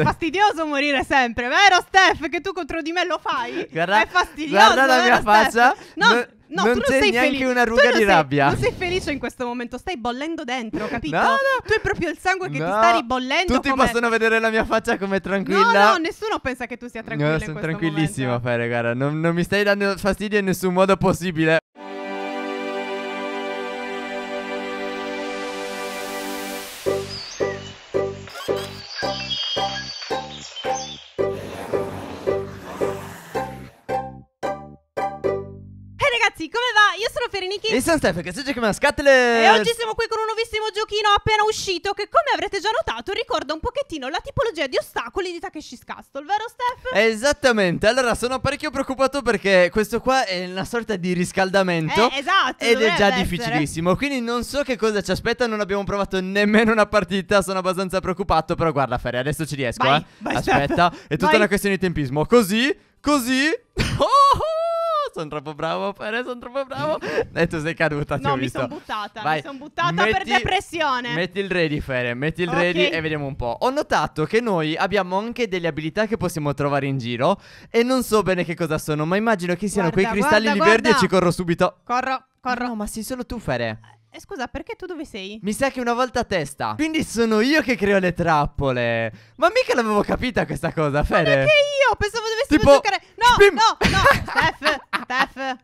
È fastidioso morire sempre, vero Steph? Che tu contro di me lo fai? Guarda, è fastidioso. Guarda la mia faccia. No, no No, non tu non c'è sei neanche felice. una ruga di sei, rabbia. Non sei felice in questo momento, stai bollendo dentro, capito? No, no. Tu hai proprio il sangue che no. ti sta ribollendo. Tutti come... possono vedere la mia faccia come tranquilla. No, no, nessuno pensa che tu sia tranquilla. No, sono tranquillissimo, eh. Fere, guarda. Non, non mi stai dando fastidio in nessun modo possibile. amici E San Stefano che si gioca scatola E oggi siamo qui con un nuovissimo giochino appena uscito Che come avrete già notato ricorda un pochettino la tipologia di ostacoli di Takeshi's Castle Vero Steph? Esattamente Allora sono parecchio preoccupato perché questo qua è una sorta di riscaldamento eh, Esatto Ed è già difficilissimo Quindi non so che cosa ci aspetta Non abbiamo provato nemmeno una partita Sono abbastanza preoccupato Però guarda Ferre adesso ci riesco vai, eh. vai Aspetta Steph. È tutta vai. una questione di tempismo Così Così Oh sono troppo bravo, Pere, sono troppo bravo. E tu sei caduta, ti ho visto. mi sono buttata, Vai. mi sono buttata metti, per depressione. Metti il ready, Fere, metti il okay. ready e vediamo un po'. Ho notato che noi abbiamo anche delle abilità che possiamo trovare in giro e non so bene che cosa sono, ma immagino che siano guarda, quei cristalli guarda, lì guarda. verdi e ci corro subito. Corro, corro. No, ma sei solo tu, Fere. E eh, scusa, perché tu dove sei? Mi sa che una volta a testa. Quindi sono io che creo le trappole. Ma mica l'avevo capita questa cosa, Fede. Ma che io? Pensavo dovessi tipo... giocare. No, Spim. no, no. Steph, Steph.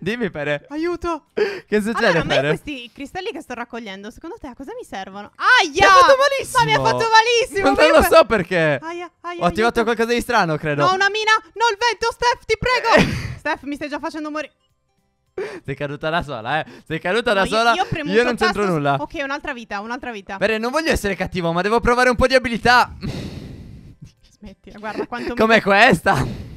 Dimmi, Fede. Aiuto. Che succede, allora, Pere? Ma questi cristelli che sto raccogliendo, secondo te a cosa mi servono? Aia! Mi ha fatto malissimo. Ma mi ha fatto malissimo. Non, non lo so perché. Aia, aia, Ho attivato aiuto. qualcosa di strano, credo. No, una mina. No, il vento, Steph, ti prego. Steph, mi stai già facendo morire. Sei caduta da sola, eh. Sei caduta no, da io, sola. Io, io non c'entro nulla. Ok, un'altra vita, un'altra vita. Bene, non voglio essere cattivo, ma devo provare un po' di abilità. Smettila, guarda quanto. Com'è mi... questa?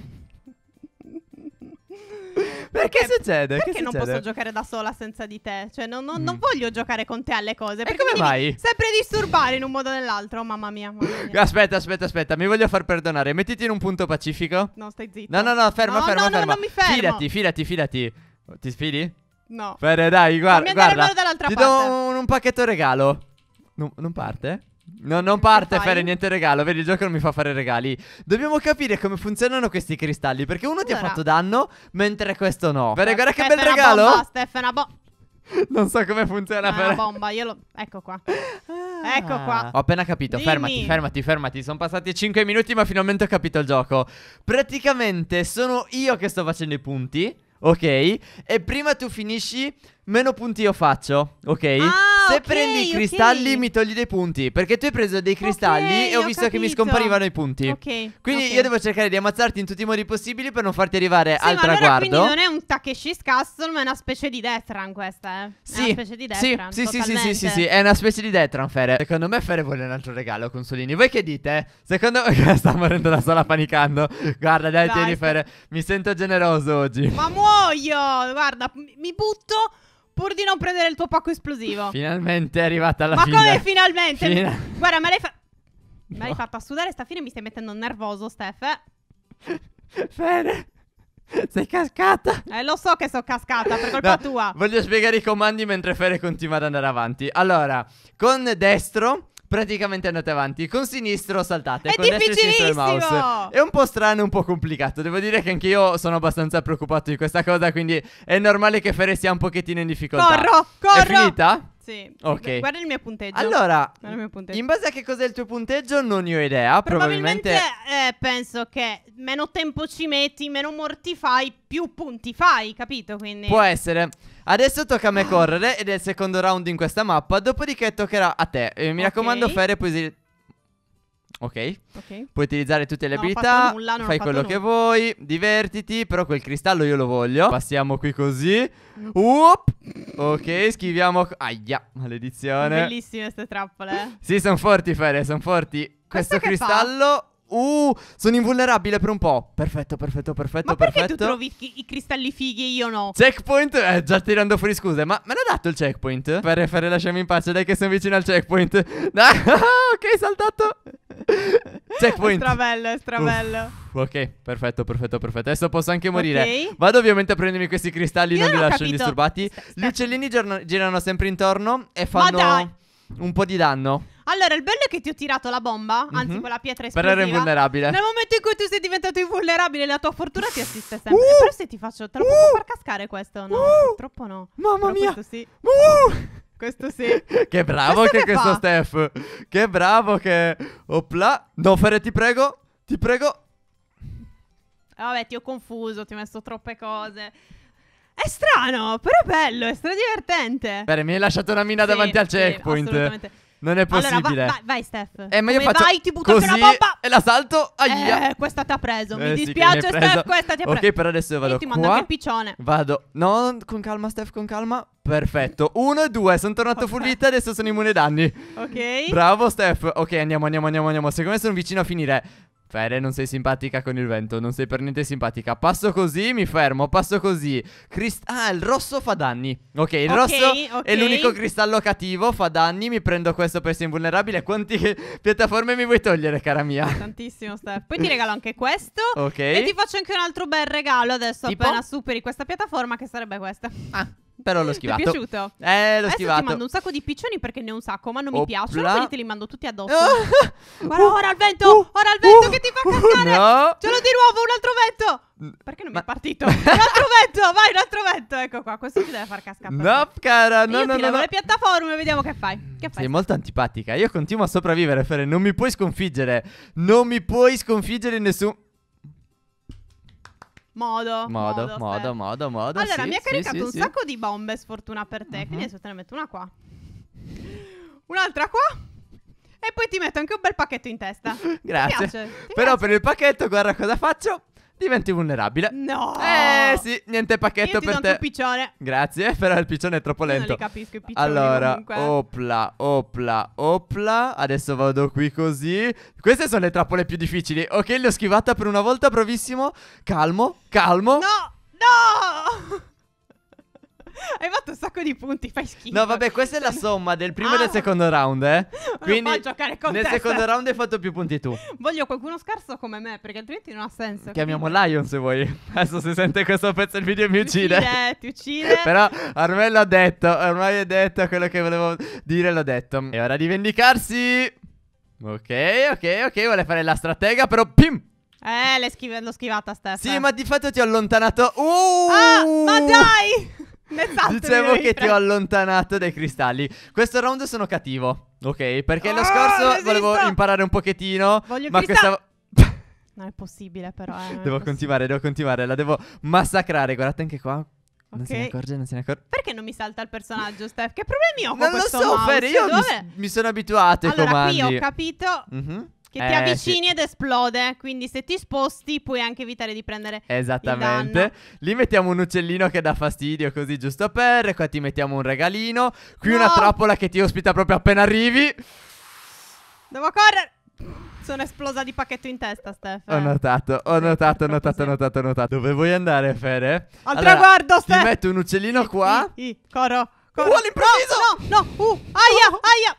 Perché, perché succede? Perché che non posso giocare da sola senza di te? Cioè, non, non, mm. non voglio giocare con te alle cose. Perché e come mai? Sempre disturbare in un modo o nell'altro. Mamma mia, mamma mia, Aspetta, aspetta, aspetta. Mi voglio far perdonare. Mettiti in un punto pacifico. No, stai zitto. No, no, no, Ferma, no, fermo, no, fermo. No, non mi fermo. Fidati, fidati, fidati. Ti sfidi? No. Fede, dai, guarda. guarda. Ti do un, un pacchetto regalo. No, non parte? No, non parte, Fede, niente regalo. Vedi, il gioco non mi fa fare regali. Dobbiamo capire come funzionano questi cristalli. Perché uno allora. ti ha fatto danno, mentre questo no. Fede, guarda che bel regalo. Bomba, Steph, Non so come funziona però. una bomba, io lo... Ecco qua. Ah. Ecco qua. Ho appena capito. Dimmi. Fermati, fermati, fermati. Sono passati 5 minuti, ma finalmente ho capito il gioco. Praticamente sono io che sto facendo i punti ok? E prima tu finisci meno punti io faccio, ok? Ah, Se okay, prendi i cristalli okay. mi togli dei punti, perché tu hai preso dei cristalli okay, e ho, ho visto capito. che mi scomparivano i punti. Ok. Quindi io devo cercare di ammazzarti in tutti i modi possibili per non farti arrivare sì, al ma allora traguardo. Quindi non è un Takeshi's Castle, ma è una specie di Detran questa, eh. Sì. È una specie di Detran. Sì, sì, sì, sì, sì, sì, è una specie di Detran Fere. Secondo me Fere vuole un altro regalo, consolini. Voi che dite? Secondo me sta morendo da sola panicando. Guarda, dai, Vai, tieni Fere. Mi sento generoso oggi. Ma muoio! Guarda, mi butto pur di non prendere il tuo pacco esplosivo. Finalmente è arrivata la ma fine. Ma come finalmente? Fina... Guarda, ma l'hai, fa... no. l'hai fatta sudare sta fine, mi stai mettendo nervoso, Steph. Fede. Sei cascata. Eh, lo so che sono cascata per colpa no, tua. Voglio spiegare i comandi mentre Fere continua ad andare avanti. Allora, con destro praticamente andate avanti. Con sinistro saltate, è con destro e il mouse. È un po' strano, e un po' complicato. Devo dire che anch'io sono abbastanza preoccupato di questa cosa, quindi è normale che Fere sia un pochettino in difficoltà. Corro, corro! È finita? Sì. Ok. Guarda il mio punteggio. Allora, mio punteggio. in base a che cos'è il tuo punteggio, non ne ho idea. Probabilmente, probabilmente eh, penso che meno tempo ci metti, meno morti fai, più punti fai, capito? Quindi... Può essere. Adesso tocca a me correre ed è il secondo round in questa mappa. Dopodiché toccherà a te. Eh, mi okay. raccomando, Fere, poi Ok. Ok. Puoi utilizzare tutte le Non abilità. nulla, non fai fatto quello che vuoi. Divertiti. Però quel cristallo io lo voglio. Passiamo qui così. Up. Ok, schiviamo. co- Aia, maledizione. Bellissime queste trappole. Sì, sono forti, Fede, sono forti. Questo Questo, che fa? cristallo. Uh, sono invulnerabile per un po'. Perfetto, perfetto, perfetto, Ma perché perfetto. tu trovi i, i cristalli fighi e io no? Checkpoint, eh, già tirando fuori scuse, ma me l'ha dato il checkpoint? Per fare lasciami in pace, dai che sono vicino al checkpoint. Dai, ok, saltato. Checkpoint. Strabello, strabello. Uff, ok, perfetto, perfetto, perfetto. Adesso posso anche morire. Okay. Vado ovviamente a prendermi questi cristalli, Io non li lascio indisturbati. Gli uccellini girano, girano sempre intorno e fanno un po' di danno. Allora, il bello è che ti ho tirato la bomba, mm-hmm. anzi mhm. quella pietra esplosiva. Però ero invulnerabile. Nel momento in cui tu sei diventato invulnerabile, la tua fortuna ti assiste sempre. Uh! Però se ti faccio, troppo lo uh! posso far cascare questo? No, uh! purtroppo no. Mamma Però mia. Questo sì. Uh! Questo sì. Che bravo questo che, che questo Steph. Che bravo che... Opla. Nofere, ti prego. Ti prego. Vabbè, ti ho confuso, ti ho messo troppe cose. È strano, però è bello, è stra divertente. Bene, mi hai lasciato una mina sì, davanti al sì, checkpoint. Assolutamente. Non è possibile. Allora, va, va, vai, Steph. Eh, ma io Come faccio vai, ti butto così una bomba. E la salto. Aia. Eh, questa ti ha preso. Mi eh, dispiace, sì, Steph. Questa ti ha preso. Ok, per adesso io vado. Io ti mando qua. anche il piccione. Vado. No, con calma, Steph, con calma. Perfetto. Uno e due. Sono tornato okay. full vita. Adesso sono immune ai danni. Ok. Bravo, Steph. Ok, andiamo, andiamo, andiamo, andiamo. Secondo me sono vicino a finire. Fede, non sei simpatica con il vento, non sei per niente simpatica. Passo così, mi fermo, passo così. Crist ah, il rosso fa danni. Ok, il okay, rosso okay. è l'unico cristallo cattivo, fa danni. Mi prendo questo per essere invulnerabile. Quante piattaforme mi vuoi togliere, cara mia? Tantissimo, Steph. Poi ti regalo anche questo. Ok. E ti faccio anche un altro bel regalo adesso, tipo? appena superi questa piattaforma, che sarebbe questa. Ah. Però l'ho schivato. Mi è piaciuto. Eh, l'ho Adesso schivato. ti mando un sacco di piccioni perché ne ho un sacco, ma non mi piacciono, quindi te li mando tutti addosso. Ah. Guarda, uh, ora il vento! Uh, ora il vento uh, che ti fa cascare! No. Ce l'ho di nuovo, un altro vento! Perché non ma... mi è partito? un altro vento, vai, un altro vento. Ecco qua, questo ti deve far cascare. No, cara, no, Io no, ti no, no. le piattaforme, vediamo che fai. Che fai? Sei molto antipatica. Io continuo a sopravvivere, Fere. Non mi puoi sconfiggere. Non mi puoi sconfiggere in nessun... Modo. Modo, modo, modo, modo, Allora, sì, mi ha caricato sì, un sì, sacco di bombe, sfortuna per te. Uh-huh. Quindi mhm. adesso te ne metto una qua. Un'altra qua. E poi ti metto anche un bel pacchetto in testa. Grazie. Però piace? per il pacchetto, guarda cosa faccio diventi vulnerabile. No! Eh sì, niente pacchetto Io ti per do te. anche un piccione. Grazie, però il piccione è troppo lento. non li capisco i piccioni Allora, comunque. opla, opla, opla. Adesso vado qui così. Queste sono le trappole più difficili. Ok, le ho schivata per una volta, bravissimo. Calmo, calmo. No! No! Hai fatto un sacco di punti, fai schifo. No, vabbè, questa è la cioè, somma del primo ah, e del ah. secondo round, eh. Quindi non giocare con nel te, secondo round hai fatto più punti tu. Voglio qualcuno scarso come me, perché altrimenti non ha senso. Chiamiamo quindi... Lion se vuoi. Adesso se sente questo pezzo del video mi uccide. uccide. Ti uccide. Però ormai l'ho detto, ormai è detto quello che volevo dire, l'ho detto. È ora di vendicarsi. Ok, ok, ok, vuole fare la stratega, però pim! Eh, l'ho schivata Stefano. Sì, ma di fatto ti ho allontanato. Uh! Ah, ma uh! dai! Dicevo che ti ho allontanato dai cristalli. Questo round sono cattivo, ok? Perché oh, lo scorso volevo imparare un pochettino. Voglio ma questa. non è possibile, però. Eh, devo continuare, devo continuare. La devo massacrare. Guardate anche qua. Okay. Non se ne accorge, non se ne accorge. Perché non mi salta il personaggio, Steph? Che problemi ho non con questo Non lo so, Fer, io cioè, mi, mi, sono abituato allora, ai comandi. Allora, qui ho capito... Mm -hmm. Che ti eh, avvicini sì. ed esplode, quindi se ti sposti puoi anche evitare di prendere Esattamente. Lì mettiamo un uccellino che dà fastidio così giusto per, qua ti mettiamo un regalino, qui no. una trappola che ti ospita proprio appena arrivi. Devo correre! Sono esplosa di pacchetto in testa, Steph. Ho eh. notato, ho notato, ho notato, ho notato, ho notato. Dove vuoi andare, Fere? Al allora, traguardo, Steph! Ti metto un uccellino qua. I, i, coro, coro. Uh, all'improvviso! No, no, no, uh, aia, oh. aia!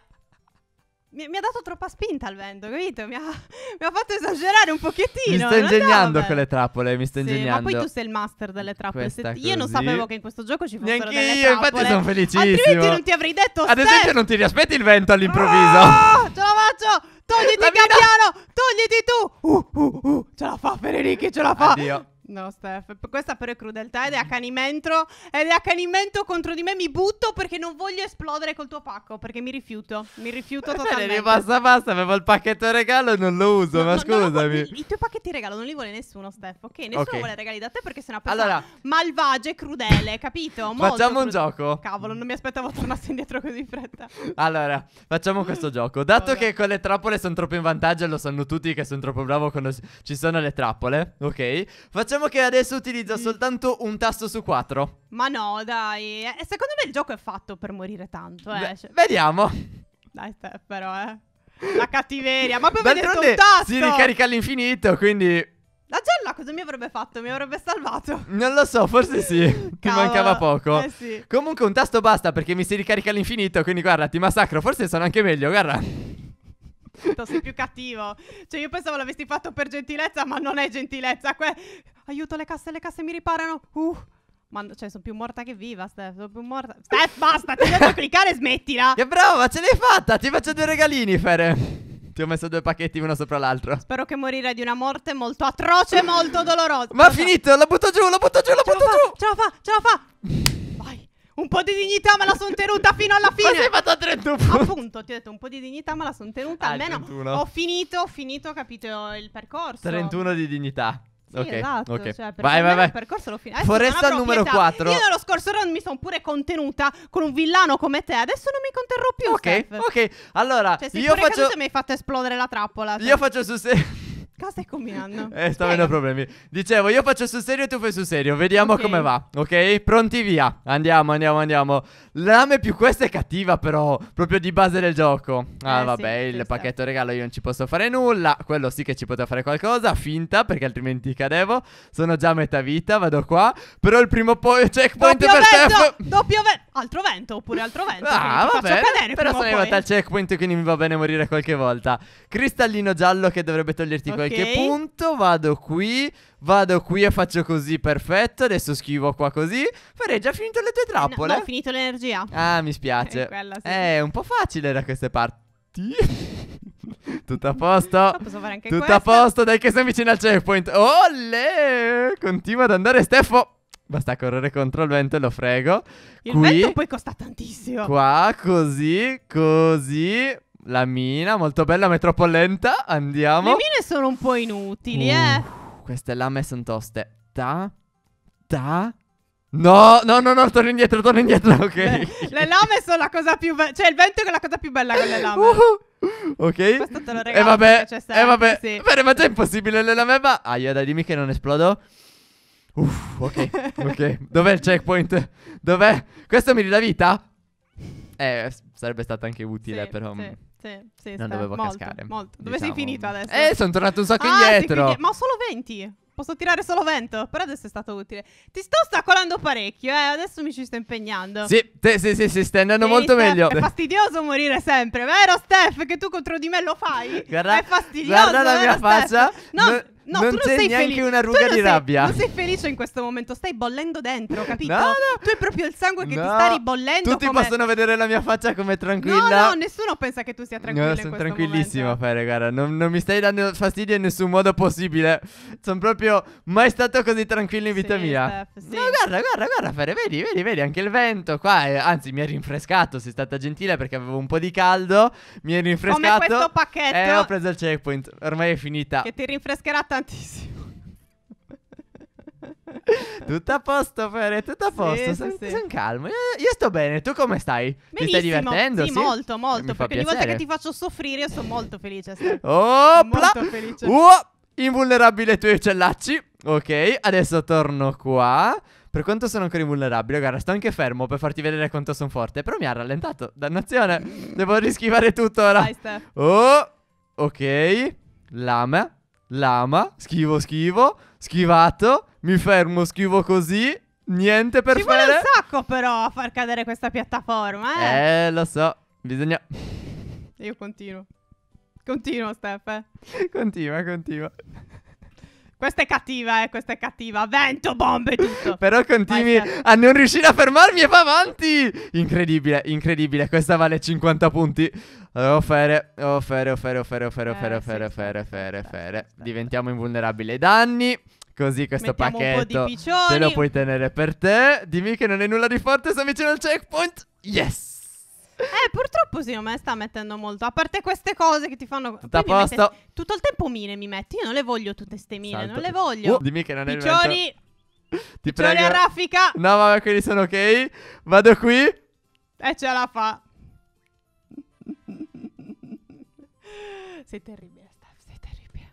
Mi, mi, ha dato troppa spinta al vento, capito? Mi ha, mi ha fatto esagerare un pochettino. Mi sto ingegnando con le trappole, mi sto sì, ingegnando. Ma poi tu sei il master delle trappole. Se, io non sapevo che in questo gioco ci fossero Neanche delle io, infatti sono felicissimo. Altrimenti non ti avrei detto Ad esempio Steph. non ti riaspetti il vento all'improvviso. Oh, ce la faccio! Togliti Cambiano! Togliti tu! Uh, uh, uh, ce la fa Federici, ce la fa! Addio. No, Steph, questa però è crudeltà ed è mm. accanimento, ed è accanimento contro di me. Mi butto perché non voglio esplodere col tuo pacco, perché mi rifiuto. Mi rifiuto eh, totalmente. basta, basta, avevo il pacchetto regalo e non lo uso, No, ma no, no, no, scusami. I tuoi pacchetti regalo non li vuole nessuno, Steph, ok? Nessuno Ok. vuole regali da te perché sei una persona Allora. malvagia e crudele, capito? Molto Facciamo un gioco. Cavolo, non mi aspettavo tornassi indietro così in fretta. Allora, facciamo questo gioco. Dato Vabbè. che con le trappole sono troppo in vantaggio, lo sanno tutti che sono troppo bravo quando ci sono le trappole, ok? Facciamo diciamo che adesso utilizza mm. soltanto un tasto su quattro. Ma no, dai. Eh, secondo me il gioco è fatto per morire tanto, eh. Beh, cioè Vediamo. Dai, te, però, eh. La cattiveria. Ma poi avete detto un tasto. Si ricarica all'infinito, quindi... La gella cosa mi avrebbe fatto? Mi avrebbe salvato? Non lo so, forse sì. ti mancava poco. Eh sì. Comunque un tasto basta perché mi si ricarica all'infinito, quindi guarda, ti massacro. Forse sono anche meglio, guarda. Tu sei più cattivo. Cioè io pensavo l'avessi fatto per gentilezza, ma non è gentilezza. Que Aiuto, le casse, le casse mi riparano. Uh. Ma cioè, sono più morta che viva, Steph. Sono più morta. Steph, basta, ti ho detto cliccare, smettila. Che brava, ce l'hai fatta. Ti faccio due regalini, Fere. Ti ho messo due pacchetti uno sopra l'altro. Spero che morire di una morte molto atroce, molto dolorosa. Ma ha finito, la butto giù, la butto giù, la ce butto giù. Ce la fa, ce la fa. Vai. Un po' di dignità me la sono tenuta fino alla fine. Ma sei fatto a 31 punti. Appunto, ti ho detto un po' di dignità me la sono tenuta. Ah, Almeno ho finito, ho finito, capito il percorso. 31 di dignità. Sì, okay. esatto. Okay. Cioè, vai, vai, vai. percorso l'ho finito. Foresta numero pietà. 4. Io nello scorso round mi sono pure contenuta con un villano come te. Adesso non mi conterrò più. Ok, Steph. ok. Allora, cioè, io faccio. mi hai fatto esplodere la trappola. Io faccio su se. Cosa è combinando? Eh, sta avendo problemi. Dicevo, io faccio sul serio e tu fai sul serio. Vediamo okay. come va, ok? Pronti via. Andiamo, andiamo, andiamo. Lame più questa è cattiva, però. Proprio di base del gioco. Ah, eh, vabbè, sì, il pacchetto regalo io non ci posso fare nulla. Quello sì che ci poteva fare qualcosa. Finta, perché altrimenti cadevo. Sono già a metà vita, vado qua. Però il primo po- checkpoint doppio per vento, Steph. Doppio vento. Altro vento, oppure altro vento. Ah, vabbè. Però sono arrivata al checkpoint, quindi mi va bene morire qualche volta. Cristallino giallo che dovrebbe toglierti okay. qualche che punto, vado qui, vado qui e faccio così, perfetto, adesso schivo qua così. Farei già finito le tue trappole. No, ho finito l'energia. Ah, mi spiace. Eh, eh, è, sì. un po' facile da queste parti. Tutto a posto? Tutto questa. a posto, dai che sei vicino al checkpoint. Olle! Continua ad andare Steffo. Basta correre contro il vento e lo frego. Il Qui, vento poi costa tantissimo. Qua, così, così. La mina, molto bella, ma è troppo lenta. Andiamo. Le mine sono un po' inutili, eh. uh, eh. Queste lame sono toste. Da, da. No, no, no, no, torno indietro, torno indietro, ok. Beh, le lame sono la cosa più bella. Cioè, il vento è la cosa più bella con le lame. Uh, ok. Questo te lo regalo. E eh vabbè, cioè, e eh vabbè. Sì. Bene, ma già è impossibile le lame, ma... Ah, io dai, dimmi che non esplodo. Uff, ok, ok. Dov'è il checkpoint? Dov'è? Questo mi ridà vita? Eh, sarebbe stato anche utile, sì, però. Sì. Mm. Sì, sì, non dovevo molto, cascare. Molto. Dove diciamo... sei finito adesso? Eh, sono tornato un sacco ah, indietro. Quindi... Ma ho solo 20. Posso tirare solo vento? Però adesso è stato utile. Ti sto ostacolando parecchio, eh. Adesso mi ci sto impegnando. Sì, te, sì, sì, sì, stai andando sì, molto Steph, meglio. È fastidioso morire sempre, vero, Steph? Che tu contro di me lo fai. Guarda, è fastidioso. Guarda la mia Steph? faccia. No. no No, non, non c'è neanche una ruga di sei, rabbia. Tu sei felice in questo momento, stai bollendo dentro, capito? No, no. Tu hai proprio il sangue che no. ti sta ribollendo. Tutti come... possono vedere la mia faccia come tranquilla. No, no, nessuno pensa che tu sia tranquilla. No, sono tranquillissimo, Fere, cara. Non, non, mi stai dando fastidio in nessun modo possibile. Sono proprio mai stato così tranquillo in vita sì, mia. Steph, sì. No, guarda, guarda, guarda, Fere, vedi, vedi, vedi, anche il vento qua. È... Anzi, mi ha rinfrescato, sei stata gentile perché avevo un po' di caldo. Mi ha rinfrescato. Come questo pacchetto. E ho preso il checkpoint. Ormai è finita. Che ti rinfrescherà tanto tantissimo. Tutto a posto, Fere, tutto a posto. Sì, sono sì, son calmo. Io, io, sto bene. Tu come stai? Benissimo. Ti stai divertendo? Sì, sì? molto, molto. Perché ogni volta che ti faccio soffrire, io sono molto felice. Sì. Oh, molto felice. Oh, invulnerabile i tuoi uccellacci. Ok, adesso torno qua. Per quanto sono ancora invulnerabile, guarda, sto anche fermo per farti vedere quanto sono forte. Però mi ha rallentato. Dannazione. Devo rischivare tutto ora. Vai, Oh, ok. Lama lama, schivo schivo, schivato, mi fermo, schivo così, niente per Ci fare... Ci vuole un sacco però a far cadere questa piattaforma, eh? Eh, lo so, bisogna... Io continuo. Continuo, Steph. Eh. Continua, continua. Questa è cattiva, eh, questa è cattiva. Vento, bombe, tutto. Però continui a non riuscire a fermarmi e va avanti. Incredibile, incredibile. Questa vale 50 punti. Oh fere, oh fere, oh fere, oh fere, oh fere, oh Diventiamo invulnerabili ai danni. Così questo Mettiamo pacchetto te lo puoi tenere per te. Dimmi che non è nulla di forte, sono vicino al checkpoint. Yes! Eh, purtroppo sì, a me sta mettendo molto. A parte queste cose che ti fanno. Tutto a posto. Mette... Tutto il tempo mine mi metti. Io non le voglio tutte ste mine, Salto. non le voglio. Uh, dimmi che non è Piccioni. il momento. Ti Piccioni prego. a raffica. No, vabbè, quelli sono ok. Vado qui. E ce la fa. Sei terribile, Steph, sei terribile.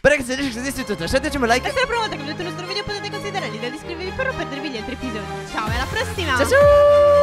Prego, se riesci a esistere tutto, lasciateci un like. E se la prima volta che vedete il nostro video potete considerare l'idea di iscrivervi per non perdervi gli altri episodi. Ciao, alla prossima. Ciao, ciao.